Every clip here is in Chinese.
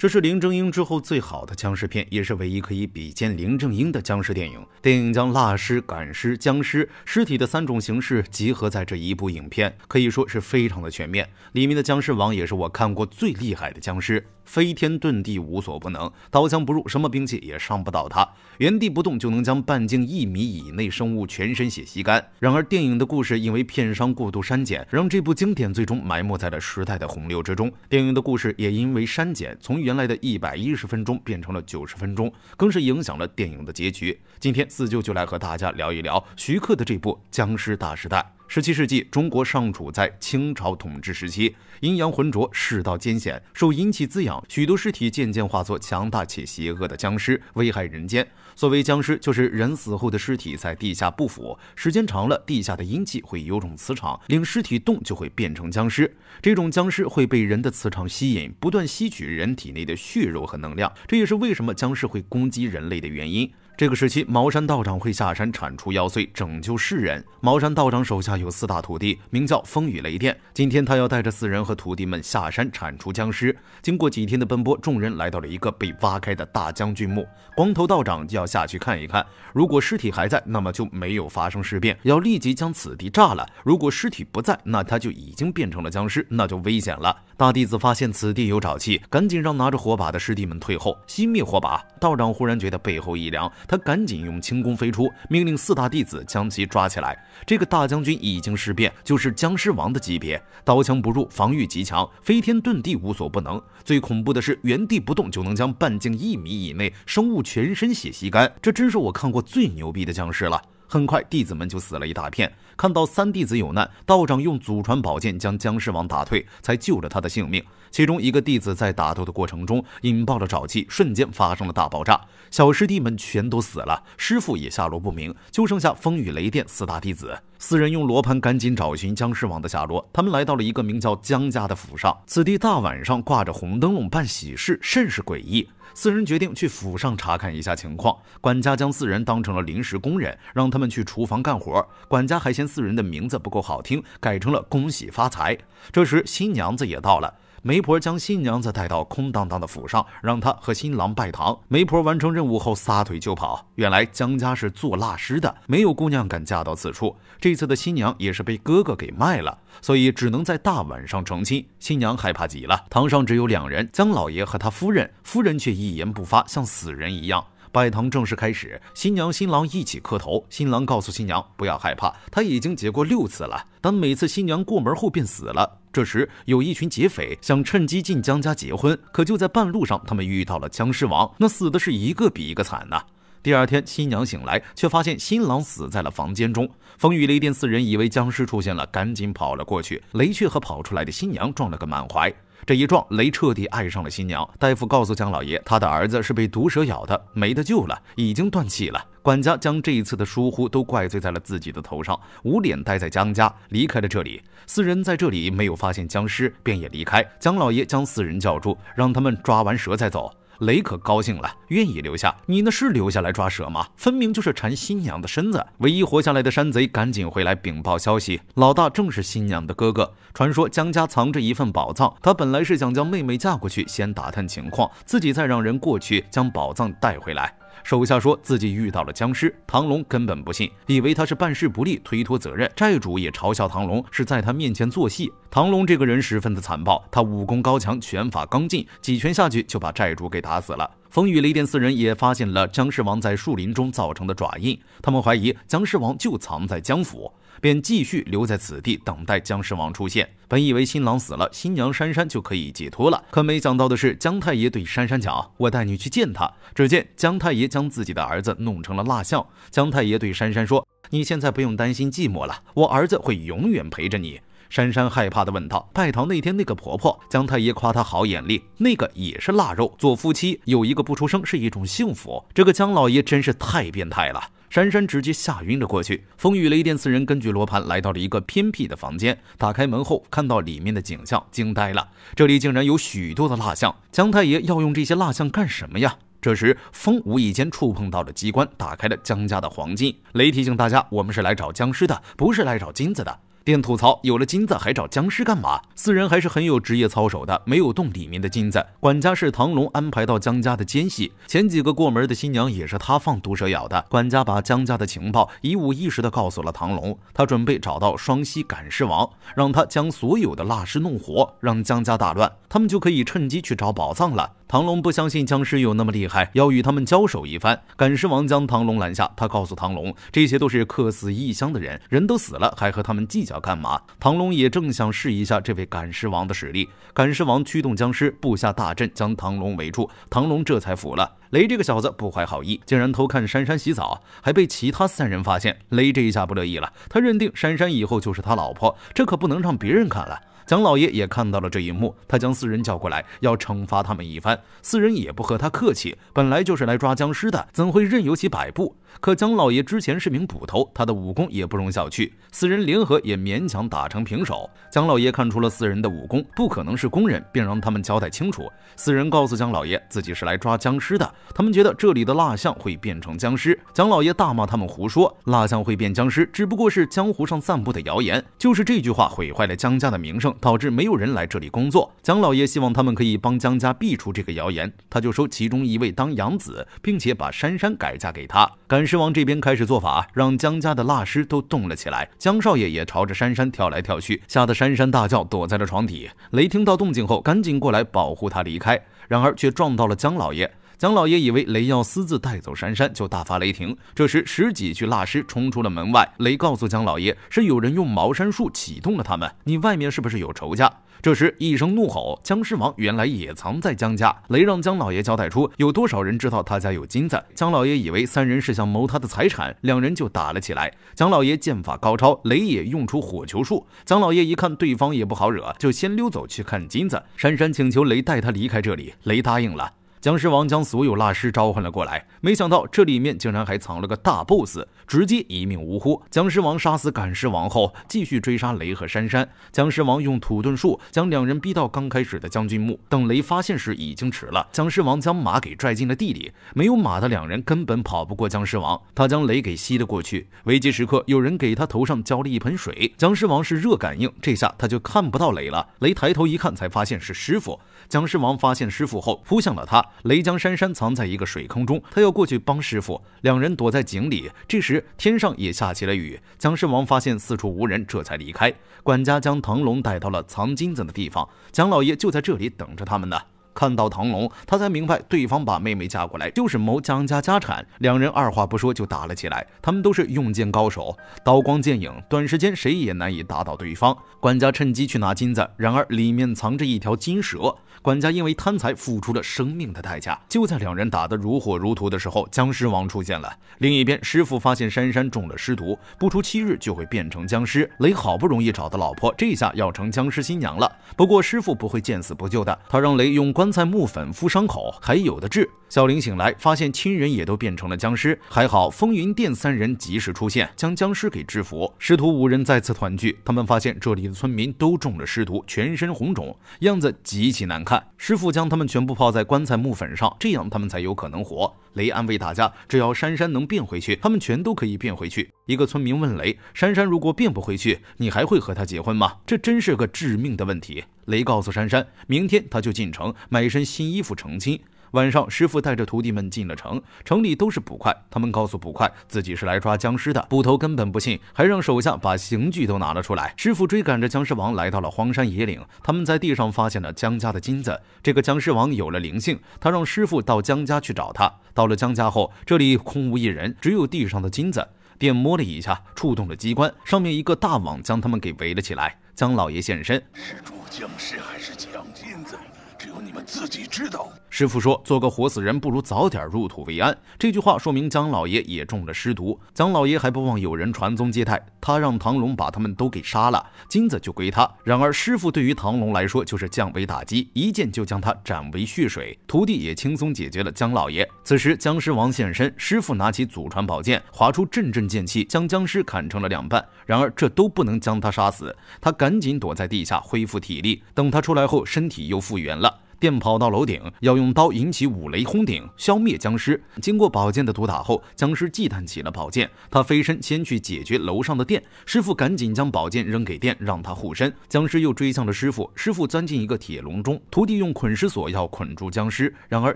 这是林正英之后最好的僵尸片，也是唯一可以比肩林正英的僵尸电影。电影将蜡尸、赶尸、僵尸尸体的三种形式集合在这一部影片，可以说是非常的全面。里面的僵尸王也是我看过最厉害的僵尸。飞天遁地无所不能，刀枪不入，什么兵器也伤不到他。原地不动就能将半径一米以内生物全身血吸干。然而，电影的故事因为片商过度删减，让这部经典最终埋没在了时代的洪流之中。电影的故事也因为删减，从原来的一百一十分钟变成了九十分钟，更是影响了电影的结局。今天四舅就来和大家聊一聊徐克的这部《僵尸大时代》。十七世纪，中国尚处在清朝统治时期，阴阳浑浊，世道艰险，受阴气滋养，许多尸体渐渐化作强大且邪恶的僵尸，危害人间。所谓僵尸，就是人死后的尸体在地下不腐，时间长了，地下的阴气会有种磁场，令尸体动就会变成僵尸。这种僵尸会被人的磁场吸引，不断吸取人体内的血肉和能量，这也是为什么僵尸会攻击人类的原因。这个时期，茅山道长会下山铲除妖祟，拯救世人。茅山道长手下有四大徒弟，名叫风雨雷电。今天他要带着四人和徒弟们下山铲除僵尸。经过几天的奔波，众人来到了一个被挖开的大将军墓。光头道长就要下去看一看，如果尸体还在，那么就没有发生事变，要立即将此地炸了；如果尸体不在，那他就已经变成了僵尸，那就危险了。大弟子发现此地有沼气，赶紧让拿着火把的师弟们退后，熄灭火把。道长忽然觉得背后一凉。他赶紧用轻功飞出，命令四大弟子将其抓起来。这个大将军已经尸变，就是僵尸王的级别，刀枪不入，防御极强，飞天遁地，无所不能。最恐怖的是，原地不动就能将半径一米以内生物全身血吸干。这真是我看过最牛逼的僵尸了。很快，弟子们就死了一大片。看到三弟子有难，道长用祖传宝剑将僵尸王打退，才救了他的性命。其中一个弟子在打斗的过程中引爆了沼气，瞬间发生了大爆炸，小师弟们全都死了，师傅也下落不明，就剩下风雨雷电四大弟子。四人用罗盘赶紧找寻僵尸王的下落。他们来到了一个名叫江家的府上，此地大晚上挂着红灯笼办喜事，甚是诡异。四人决定去府上查看一下情况。管家将四人当成了临时工人，让他们去厨房干活。管家还嫌四人的名字不够好听，改成了“恭喜发财”。这时，新娘子也到了。媒婆将新娘子带到空荡荡的府上，让她和新郎拜堂。媒婆完成任务后撒腿就跑。原来江家是做蜡师的，没有姑娘敢嫁到此处。这次的新娘也是被哥哥给卖了，所以只能在大晚上成亲。新娘害怕极了。堂上只有两人，江老爷和他夫人，夫人却一言不发，像死人一样。拜堂正式开始，新娘新郎一起磕头。新郎告诉新娘不要害怕，他已经结过六次了，但每次新娘过门后便死了。这时，有一群劫匪想趁机进江家结婚，可就在半路上，他们遇到了僵尸王，那死的是一个比一个惨呐。第二天，新娘醒来，却发现新郎死在了房间中。风雨雷电四人以为僵尸出现了，赶紧跑了过去。雷却和跑出来的新娘撞了个满怀。这一撞，雷彻底爱上了新娘。大夫告诉姜老爷，他的儿子是被毒蛇咬的，没得救了，已经断气了。管家将这一次的疏忽都怪罪在了自己的头上，捂脸待在姜家，离开了这里。四人在这里没有发现僵尸，便也离开。姜老爷将四人叫住，让他们抓完蛇再走。雷可高兴了，愿意留下。你那是留下来抓蛇吗？分明就是馋新娘的身子。唯一活下来的山贼赶紧回来禀报消息，老大正是新娘的哥哥。传说江家藏着一份宝藏，他本来是想将妹妹嫁过去，先打探情况，自己再让人过去将宝藏带回来。手下说自己遇到了僵尸，唐龙根本不信，以为他是办事不力推脱责任。债主也嘲笑唐龙是在他面前做戏。唐龙这个人十分的残暴，他武功高强，拳法刚劲，几拳下去就把债主给打死了。风雨雷电四人也发现了僵尸王在树林中造成的爪印，他们怀疑僵尸王就藏在江府，便继续留在此地等待僵尸王出现。本以为新郎死了，新娘珊珊就可以解脱了，可没想到的是，姜太爷对珊珊讲：“我带你去见他。”只见姜太爷将自己的儿子弄成了蜡像。姜太爷对珊珊说：“你现在不用担心寂寞了，我儿子会永远陪着你。”珊珊害怕的问道：“拜堂那天那个婆婆，姜太爷夸她好眼力，那个也是腊肉。做夫妻有一个不出声是一种幸福。这个姜老爷真是太变态了。”珊珊直接吓晕了过去。风雨雷电四人根据罗盘来到了一个偏僻的房间，打开门后看到里面的景象，惊呆了。这里竟然有许多的蜡像，姜太爷要用这些蜡像干什么呀？这时风无意间触碰到了机关，打开了姜家的黄金。雷提醒大家，我们是来找僵尸的，不是来找金子的。店吐槽，有了金子还找僵尸干嘛？四人还是很有职业操守的，没有动里面的金子。管家是唐龙安排到江家的奸细，前几个过门的新娘也是他放毒蛇咬的。管家把江家的情报一五一十的告诉了唐龙，他准备找到双膝赶尸王，让他将所有的蜡尸弄活，让江家大乱，他们就可以趁机去找宝藏了。唐龙不相信僵尸有那么厉害，要与他们交手一番。赶尸王将唐龙拦下，他告诉唐龙，这些都是客死异乡的人，人都死了，还和他们计较干嘛？唐龙也正想试一下这位赶尸王的实力。赶尸王驱动僵尸布下大阵，将唐龙围住。唐龙这才服了。雷这个小子不怀好意，竟然偷看珊珊洗澡，还被其他三人发现。雷这一下不乐意了，他认定珊珊以后就是他老婆，这可不能让别人看了。蒋老爷也看到了这一幕，他将四人叫过来，要惩罚他们一番。四人也不和他客气，本来就是来抓僵尸的，怎会任由其摆布？可姜老爷之前是名捕头，他的武功也不容小觑，四人联合也勉强打成平手。姜老爷看出了四人的武功不可能是工人，便让他们交代清楚。四人告诉姜老爷自己是来抓僵尸的，他们觉得这里的蜡像会变成僵尸。姜老爷大骂他们胡说，蜡像会变僵尸只不过是江湖上散布的谣言，就是这句话毁坏了姜家的名声。导致没有人来这里工作。江老爷希望他们可以帮江家避除这个谣言，他就收其中一位当养子，并且把珊珊改嫁给他。赶尸王这边开始做法，让江家的蜡尸都动了起来。江少爷也朝着珊珊跳来跳去，吓得珊珊大叫，躲在了床底。雷听到动静后，赶紧过来保护她离开，然而却撞到了江老爷。姜老爷以为雷要私自带走珊珊，就大发雷霆。这时，十几具蜡尸冲出了门外。雷告诉姜老爷，是有人用茅山术启动了他们。你外面是不是有仇家？这时，一声怒吼，僵尸王原来也藏在姜家。雷让姜老爷交代出有多少人知道他家有金子。姜老爷以为三人是想谋他的财产，两人就打了起来。姜老爷剑法高超，雷也用出火球术。姜老爷一看对方也不好惹，就先溜走去看金子。珊珊请求雷带他离开这里，雷答应了。僵尸王将所有蜡尸召唤了过来，没想到这里面竟然还藏了个大 boss，直接一命呜呼。僵尸王杀死赶尸王后，继续追杀雷和珊珊。僵尸王用土遁术将两人逼到刚开始的将军墓，等雷发现时已经迟了。僵尸王将马给拽进了地里，没有马的两人根本跑不过僵尸王。他将雷给吸了过去。危机时刻，有人给他头上浇了一盆水，僵尸王是热感应，这下他就看不到雷了。雷抬头一看，才发现是师傅。僵尸王发现师傅后扑向了他。雷将珊珊藏在一个水坑中，他要过去帮师傅。两人躲在井里，这时天上也下起了雨。僵尸王发现四处无人，这才离开。管家将唐龙带到了藏金子的地方，蒋老爷就在这里等着他们呢。看到唐龙，他才明白对方把妹妹嫁过来就是谋江家家产。两人二话不说就打了起来。他们都是用剑高手，刀光剑影，短时间谁也难以打倒对方。管家趁机去拿金子，然而里面藏着一条金蛇。管家因为贪财付出了生命的代价。就在两人打得如火如荼的时候，僵尸王出现了。另一边，师傅发现珊珊中了尸毒，不出七日就会变成僵尸。雷好不容易找到老婆，这下要成僵尸新娘了。不过师傅不会见死不救的，他让雷用。棺材木粉敷伤口，还有的治。小林醒来，发现亲人也都变成了僵尸。还好风云殿三人及时出现，将僵尸给制服。师徒五人再次团聚。他们发现这里的村民都中了尸毒，全身红肿，样子极其难看。师傅将他们全部泡在棺材木粉上，这样他们才有可能活。雷安慰大家，只要珊珊能变回去，他们全都可以变回去。一个村民问雷：“珊珊如果变不回去，你还会和她结婚吗？”这真是个致命的问题。雷告诉珊珊，明天他就进城买一身新衣服成亲。晚上，师傅带着徒弟们进了城，城里都是捕快。他们告诉捕快自己是来抓僵尸的，捕头根本不信，还让手下把刑具都拿了出来。师傅追赶着僵尸王来到了荒山野岭，他们在地上发现了江家的金子。这个僵尸王有了灵性，他让师傅到江家去找他。到了江家后，这里空无一人，只有地上的金子，便摸了一下，触动了机关，上面一个大网将他们给围了起来。江老爷现身，是捉僵尸还是抢金子？只有你们自己知道。师傅说：“做个活死人，不如早点入土为安。”这句话说明姜老爷也中了尸毒。姜老爷还不忘有人传宗接代，他让唐龙把他们都给杀了，金子就归他。然而，师傅对于唐龙来说就是降维打击，一剑就将他斩为血水。徒弟也轻松解决了姜老爷。此时僵尸王现身，师傅拿起祖传宝剑，划出阵阵剑气，将僵尸砍成了两半。然而这都不能将他杀死，他赶紧躲在地下恢复体力。等他出来后，身体又复原了。便跑到楼顶，要用刀引起五雷轰顶，消灭僵尸。经过宝剑的毒打后，僵尸忌惮起了宝剑。他飞身先去解决楼上的电师傅，赶紧将宝剑扔给电，让他护身。僵尸又追向了师傅，师傅钻进一个铁笼中，徒弟用捆尸索要捆住僵尸。然而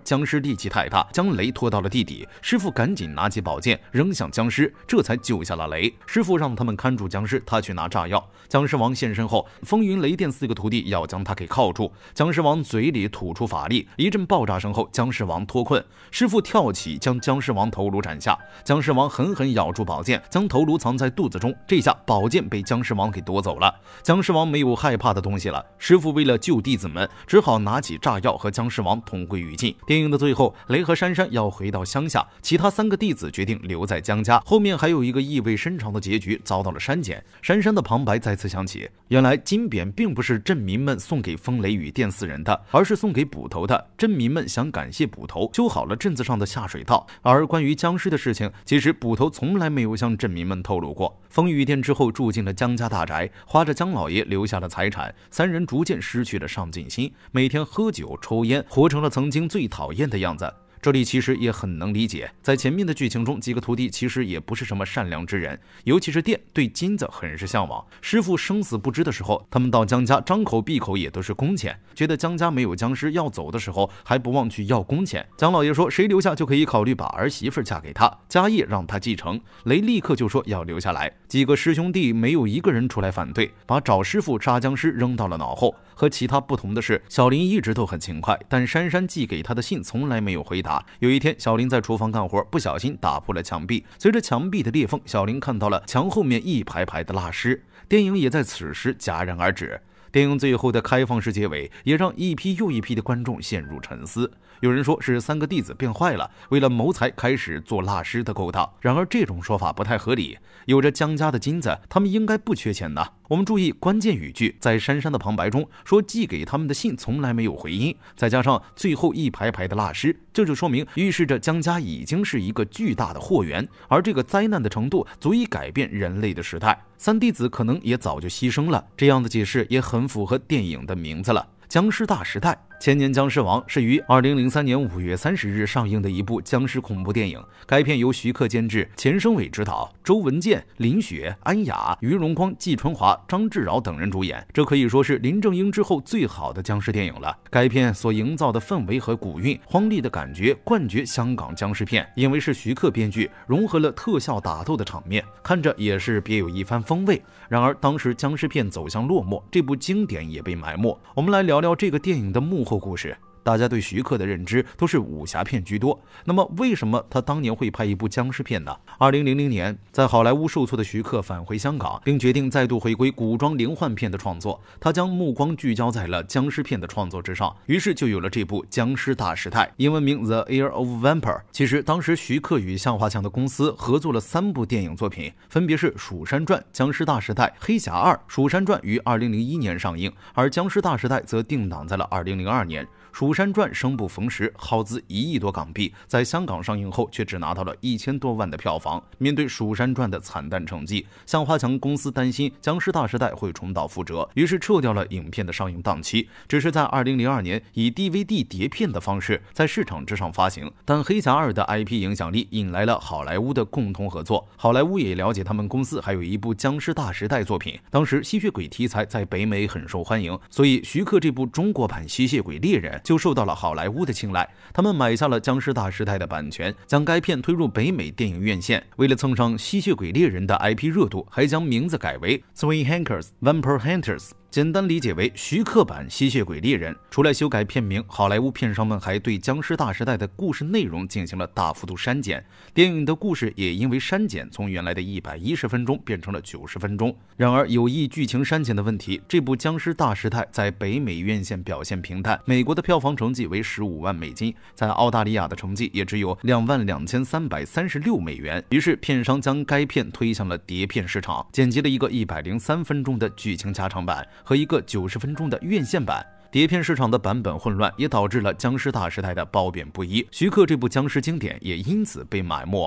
僵尸力气太大，将雷拖到了地底。师傅赶紧拿起宝剑扔向僵尸，这才救下了雷。师傅让他们看住僵尸，他去拿炸药。僵尸王现身后，风云雷电四个徒弟要将他给铐住。僵尸王嘴里。吐出法力，一阵爆炸声后，僵尸王脱困。师傅跳起，将僵尸王头颅斩下。僵尸王狠狠咬住宝剑，将头颅藏在肚子中。这下，宝剑被僵尸王给夺走了。僵尸王没有害怕的东西了。师傅为了救弟子们，只好拿起炸药和僵尸王同归于尽。电影的最后，雷和珊珊要回到乡下，其他三个弟子决定留在江家。后面还有一个意味深长的结局遭到了删减。珊珊的旁白再次响起。原来金匾并不是镇民们送给风雷雨电四人的，而是。送给捕头的镇民们想感谢捕头修好了镇子上的下水道，而关于僵尸的事情，其实捕头从来没有向镇民们透露过。风雨天之后住进了江家大宅，花着江老爷留下的财产，三人逐渐失去了上进心，每天喝酒抽烟，活成了曾经最讨厌的样子。这里其实也很能理解，在前面的剧情中，几个徒弟其实也不是什么善良之人，尤其是电对金子很是向往。师傅生死不知的时候，他们到江家张口闭口也都是工钱，觉得江家没有僵尸要走的时候，还不忘去要工钱。江老爷说谁留下就可以考虑把儿媳妇嫁给他，家业让他继承。雷立刻就说要留下来，几个师兄弟没有一个人出来反对，把找师傅杀僵尸扔到了脑后。和其他不同的是，小林一直都很勤快，但珊珊寄给他的信从来没有回答。有一天，小林在厨房干活，不小心打破了墙壁。随着墙壁的裂缝，小林看到了墙后面一排排的蜡尸。电影也在此时戛然而止。电影最后的开放式结尾，也让一批又一批的观众陷入沉思。有人说是三个弟子变坏了，为了谋财开始做蜡师的勾当。然而这种说法不太合理，有着江家的金子，他们应该不缺钱的。我们注意关键语句，在珊珊的旁白中说寄给他们的信从来没有回音，再加上最后一排排的蜡师，这就说明预示着江家已经是一个巨大的祸源，而这个灾难的程度足以改变人类的时代。三弟子可能也早就牺牲了，这样的解释也很符合电影的名字了，《僵尸大时代》。《千年僵尸王》是于二零零三年五月三十日上映的一部僵尸恐怖电影。该片由徐克监制、钱升伟执导，周文健、林雪、安雅、于荣光、季春华、张智尧等人主演。这可以说是林正英之后最好的僵尸电影了。该片所营造的氛围和古韵荒历的感觉，冠绝香港僵尸片。因为是徐克编剧，融合了特效打斗的场面，看着也是别有一番风味。然而，当时僵尸片走向落寞，这部经典也被埋没。我们来聊聊这个电影的幕后。故事。大家对徐克的认知都是武侠片居多，那么为什么他当年会拍一部僵尸片呢？二零零零年，在好莱坞受挫的徐克返回香港，并决定再度回归古装灵幻片的创作，他将目光聚焦在了僵尸片的创作之上，于是就有了这部《僵尸大时代》，英文名《The Air of Vampir》。其实当时徐克与向华强的公司合作了三部电影作品，分别是《蜀山传》、《僵尸大时代》、《黑侠二》。《蜀山传》于二零零一年上映，而《僵尸大时代》则定档在了二零零二年。蜀《山传》生不逢时，耗资一亿多港币，在香港上映后却只拿到了一千多万的票房。面对《蜀山传》的惨淡成绩，向华强公司担心《僵尸大时代》会重蹈覆辙，于是撤掉了影片的上映档期，只是在2002年以 DVD 碟片的方式在市场之上发行。但《黑侠二》的 IP 影响力引来了好莱坞的共同合作，好莱坞也了解他们公司还有一部《僵尸大时代》作品。当时吸血鬼题材在北美很受欢迎，所以徐克这部中国版《吸血鬼猎人》就是。受到了好莱坞的青睐，他们买下了《僵尸大师》代的版权，将该片推入北美电影院线。为了蹭上《吸血鬼猎人》的 IP 热度，还将名字改为《Three Hunters Vampire Hunters》。简单理解为徐克版《吸血鬼猎人》。除了修改片名，好莱坞片商们还对《僵尸大时代》的故事内容进行了大幅度删减。电影的故事也因为删减，从原来的一百一十分钟变成了九十分钟。然而，有意剧情删减的问题，这部《僵尸大时代》在北美院线表现平淡，美国的票房成绩为十五万美金，在澳大利亚的成绩也只有两万两千三百三十六美元。于是，片商将该片推向了碟片市场，剪辑了一个一百零三分钟的剧情加长版。和一个九十分钟的院线版，碟片市场的版本混乱也导致了《僵尸大时代》的褒贬不一，徐克这部僵尸经典也因此被埋没。